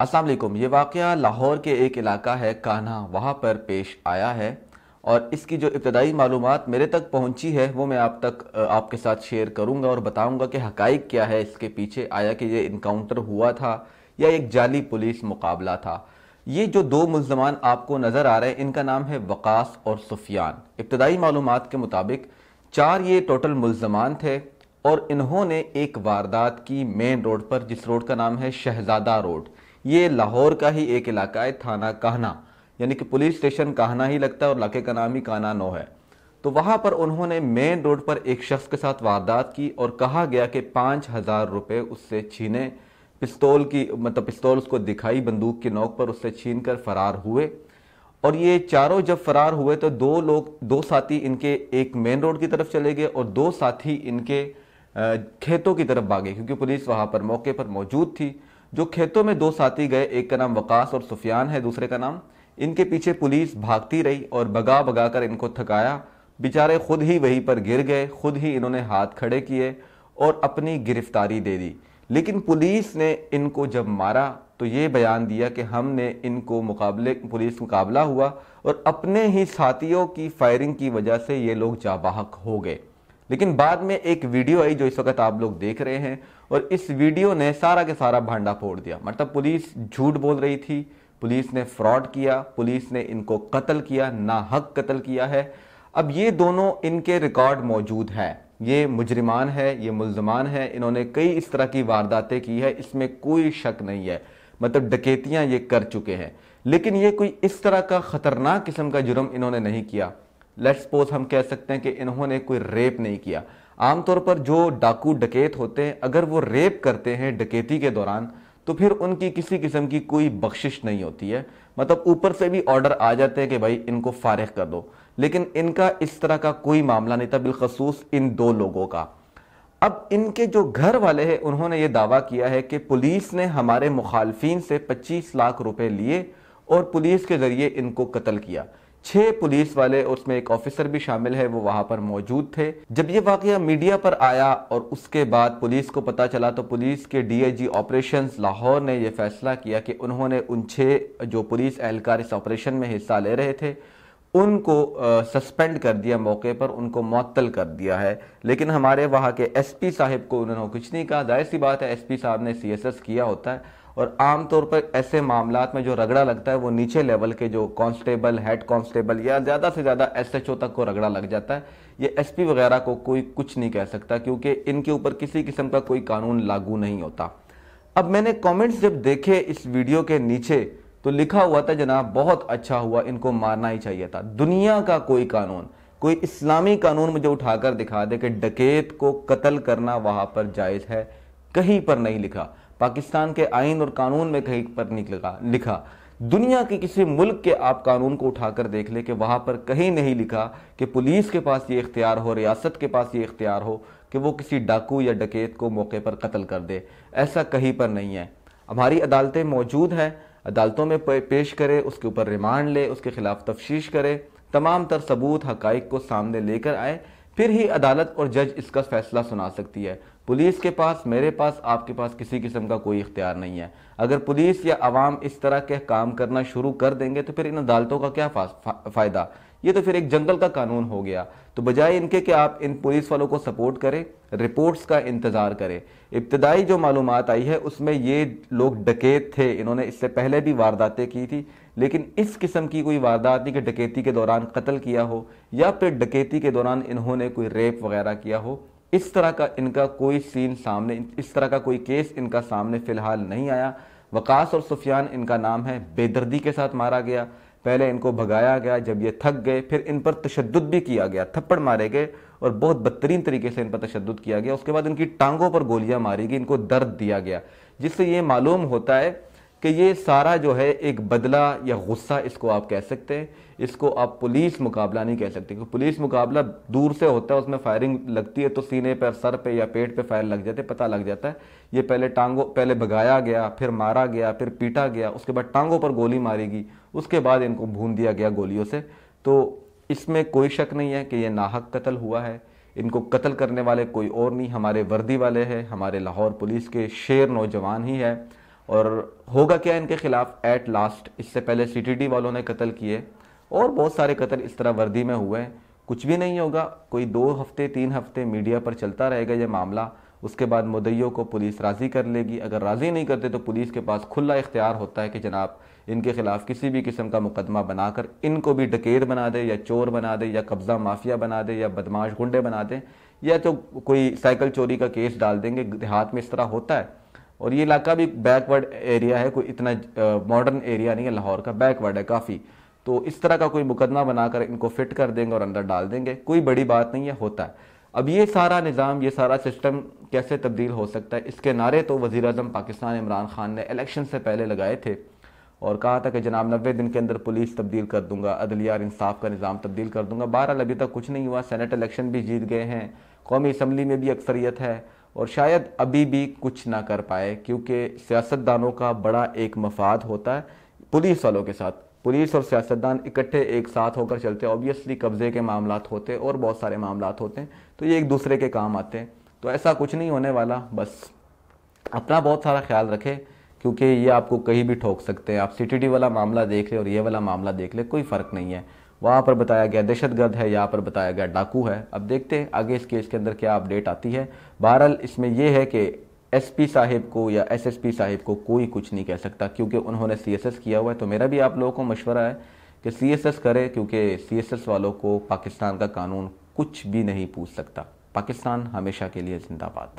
असलम ये वाक़ लाहौर के एक इलाका है कान्हा वहाँ पर पेश आया है और इसकी जो इब्तदाई मालूम मेरे तक पहुँची है वो मैं आप तक आपके साथ शेयर करूँगा और बताऊँगा कि हकाइक क्या है इसके पीछे आया कि ये इनकाउंटर हुआ था या एक जाली पुलिस मुकाबला था ये जो दो मुलजमान आपको नज़र आ रहे हैं इनका नाम है वकास और सुफियान इब्तदाई मालूम के मुताबिक चार ये टोटल मुलजमान थे और इन्होंने एक वारदात की मेन रोड पर जिस रोड का नाम है शहजादा रोड ये लाहौर का ही एक इलाका है थाना कहना यानी कि पुलिस स्टेशन कहना ही लगता है और इलाके का नाम ही काना नो है तो वहाँ पर उन्होंने मेन रोड पर एक शख्स के साथ वारदात की और कहा गया कि पाँच हज़ार रुपये उससे छीने पिस्तौल की मतलब पिस्तौल उसको दिखाई बंदूक की नोक पर उससे छीन कर फरार हुए और ये चारों जब फरार हुए तो दो लोग दो साथी इनके एक मेन रोड की तरफ चले गए और दो साथी इनके खेतों की तरफ भागे क्योंकि पुलिस वहां पर मौके पर मौजूद थी जो खेतों में दो साथी गए एक का नाम वकास और सुफियान है दूसरे का नाम इनके पीछे पुलिस भागती रही और भगा भगा कर इनको थकाया बेचारे खुद ही वहीं पर गिर गए खुद ही इन्होंने हाथ खड़े किए और अपनी गिरफ्तारी दे दी लेकिन पुलिस ने इनको जब मारा तो ये बयान दिया कि हमने इनको मुकाबले पुलिस मुकाबला हुआ और अपने ही साथियों की फायरिंग की वजह से ये लोग जाबाहक हो गए लेकिन बाद में एक वीडियो आई जो इस वक्त आप लोग देख रहे हैं और इस वीडियो ने सारा के सारा भांडा फोड़ दिया मतलब पुलिस झूठ बोल रही थी पुलिस ने फ्रॉड किया पुलिस ने इनको कत्ल किया ना हक कत्ल किया है अब ये दोनों इनके रिकॉर्ड मौजूद है ये मुजरिमान है ये मुलजमान है इन्होंने कई इस तरह की वारदातें की है इसमें कोई शक नहीं है मतलब डकैतियां ये कर चुके हैं लेकिन ये कोई इस तरह का ख़तरनाक किस्म का जुर्म इन्होंने नहीं किया लेट्स सपोज हम कह सकते हैं कि इन्होंने कोई रेप नहीं किया आमतौर पर जो डाकू डकैत होते हैं अगर वो रेप करते हैं डकैती के दौरान तो फिर उनकी किसी किस्म की कोई बख्शिश नहीं होती है मतलब ऊपर से भी ऑर्डर आ जाते हैं कि भाई इनको फारिग कर दो लेकिन इनका इस तरह का कोई मामला नहीं था बिलखसूस इन दो लोगों का अब इनके जो घर वाले हैं उन्होंने ये दावा किया है कि पुलिस ने हमारे मुखालफी से 25 लाख रुपए लिए और पुलिस के ज़रिए इनको कत्ल किया छह पुलिस वाले और उसमें एक ऑफिसर भी शामिल है वो वहां पर मौजूद थे जब ये वाकया मीडिया पर आया और उसके बाद पुलिस को पता चला तो पुलिस के डीआईजी ऑपरेशंस लाहौर ने यह फैसला किया कि उन्होंने उन छह जो पुलिस एहलकार इस ऑपरेशन में हिस्सा ले रहे थे उनको सस्पेंड कर दिया मौके पर उनको मअतल कर दिया है लेकिन हमारे वहाँ के एसपी साहब को उन्होंने कुछ नहीं कहा जाहिर सी बात है एसपी साहब ने सीएसएस किया होता है और आमतौर पर ऐसे मामला में जो रगड़ा लगता है वो नीचे लेवल के जो कांस्टेबल हेड कांस्टेबल या ज़्यादा से ज़्यादा एसएचओ तक को रगड़ा लग जाता है ये एसपी वगैरह को कोई कुछ नहीं कह सकता क्योंकि इनके ऊपर किसी किस्म का कोई कानून लागू नहीं होता अब मैंने कॉमेंट्स जब देखे इस वीडियो के नीचे तो लिखा हुआ था जनाब बहुत अच्छा हुआ इनको मारना ही चाहिए था दुनिया का कोई कानून कोई इस्लामी कानून मुझे उठाकर दिखा दे कि डकैत को कत्ल करना वहां पर जायज है कहीं पर नहीं लिखा पाकिस्तान के आइन और कानून में कहीं पर निकला लिखा दुनिया के किसी मुल्क के आप कानून को उठाकर देख ले कि वहाँ पर कहीं नहीं लिखा कि पुलिस के पास ये इख्तियार हो रियासत के पास ये इख्तियार हो कि वो किसी डाकू या डकैत को मौके पर कत्ल कर दे ऐसा कहीं पर नहीं है हमारी अदालतें मौजूद हैं अदालतों में पेश करे उसके ऊपर रिमांड ले उसके खिलाफ तफ्श करे तमाम तर सबूत हक को सामने लेकर आए फिर ही अदालत और जज इसका फैसला सुना सकती है पुलिस के पास मेरे पास आपके पास किसी किस्म का कोई इख्तियार नहीं है अगर पुलिस या आवाम इस तरह के काम करना शुरू कर देंगे तो फिर इन अदालतों का क्या फ़ायदा ये तो फिर एक जंगल का कानून हो गया तो बजाय इनके कि आप इन पुलिस वालों को सपोर्ट करें रिपोर्ट्स का इंतज़ार करें इब्तदाई जो मालूम आई है उसमें ये लोग डकेत थे इन्होंने इससे पहले भी वारदातें की थी लेकिन इस किस्म की कोई वारदात नहीं कि डकैती के दौरान कत्ल किया हो या फिर डकेती के दौरान इन्होंने कोई रेप वगैरह किया हो इस तरह का इनका कोई सीन सामने इस तरह का कोई केस इनका सामने फिलहाल नहीं आया वकास और सुफियान इनका नाम है बेदर्दी के साथ मारा गया पहले इनको भगाया गया जब ये थक गए फिर इन पर तशद भी किया गया थप्पड़ मारे गए और बहुत बदतरीन तरीके से इन पर तशद किया गया उसके बाद इनकी टांगों पर गोलियां मारी गई इनको दर्द दिया गया जिससे ये मालूम होता है कि ये सारा जो है एक बदला या गुस्सा इसको आप कह सकते हैं इसको आप पुलिस मुकाबला नहीं कह सकते क्योंकि पुलिस मुकाबला दूर से होता है उसमें फायरिंग लगती है तो सीने पर सर पे या पेट पे फायर लग जाते पता लग जाता है ये पहले टांगों पहले भगाया गया फिर मारा गया फिर पीटा गया उसके बाद टांगों पर गोली मारेगी उसके बाद इनको भून दिया गया गोलियों से तो इसमें कोई शक नहीं है कि ये नाहक कत्ल हुआ है इनको कत्ल करने वाले कोई और नहीं हमारे वर्दी वाले हैं हमारे लाहौर पुलिस के शेर नौजवान ही है और होगा क्या इनके खिलाफ एट लास्ट इससे पहले सी वालों ने कत्ल किए और बहुत सारे कत्ल इस तरह वर्दी में हुए हैं कुछ भी नहीं होगा कोई दो हफ्ते तीन हफ्ते मीडिया पर चलता रहेगा यह मामला उसके बाद मुदैयों को पुलिस राज़ी कर लेगी अगर राज़ी नहीं करते तो पुलिस के पास खुला इख्तियार होता है कि जनाब इनके खिलाफ किसी भी किस्म का मुकदमा बनाकर इनको भी डकेत बना दे या चोर बना दे या कब्ज़ा माफिया बना दे या बदमाश गुंडे बना दे या तो कोई साइकिल चोरी का केस डाल देंगे देहात में इस तरह होता है और ये इलाका भी बैकवर्ड एरिया है कोई इतना मॉडर्न एरिया नहीं है लाहौर का बैकवर्ड है काफ़ी तो इस तरह का कोई मुकदमा बनाकर इनको फिट कर देंगे और अंदर डाल देंगे कोई बड़ी बात नहीं है होता है अब ये सारा निज़ाम ये सारा सिस्टम कैसे तब्दील हो सकता है इसके नारे तो वज़ी अजम पाकिस्तान इमरान ख़ान ने इलेक्शन से पहले लगाए थे और कहा था कि जनाब नब्बे दिन के अंदर पुलिस तब्दील कर दूंगा अदलिया और इंसाफ का निज़ाम तब्दील कर दूंगा बहरहाल अभी तक कुछ नहीं हुआ सेनेट इलेक्शन भी जीत गए हैं कौमी इसम्बली में भी अक्सरियत है और शायद अभी भी कुछ ना कर पाए क्योंकि सियासतदानों का बड़ा एक मफाद होता है पुलिस वालों के साथ पुलिस और सियासतदान इकट्ठे एक साथ होकर चलते हैं ऑब्वियसली कब्ज़े के मामला होते और बहुत सारे मामला होते हैं तो ये एक दूसरे के काम आते हैं तो ऐसा कुछ नहीं होने वाला बस अपना बहुत सारा ख्याल रखें क्योंकि ये आपको कहीं भी ठोक सकते हैं आप सी वाला मामला देख ले और ये वाला मामला देख ले कोई फ़र्क नहीं है वहाँ पर बताया गया दहशतगर्द है यहाँ पर बताया गया डाकू है अब देखते हैं आगे इस केस के अंदर क्या अपडेट आती है बहरहाल इसमें यह है कि एसपी साहिब को या एसएसपी साहिब को कोई कुछ नहीं कह सकता क्योंकि उन्होंने सीएसएस किया हुआ है तो मेरा भी आप लोगों को मशवरा है कि सीएसएस करें क्योंकि सीएसएस वालों को पाकिस्तान का कानून कुछ भी नहीं पूछ सकता पाकिस्तान हमेशा के लिए जिंदाबाद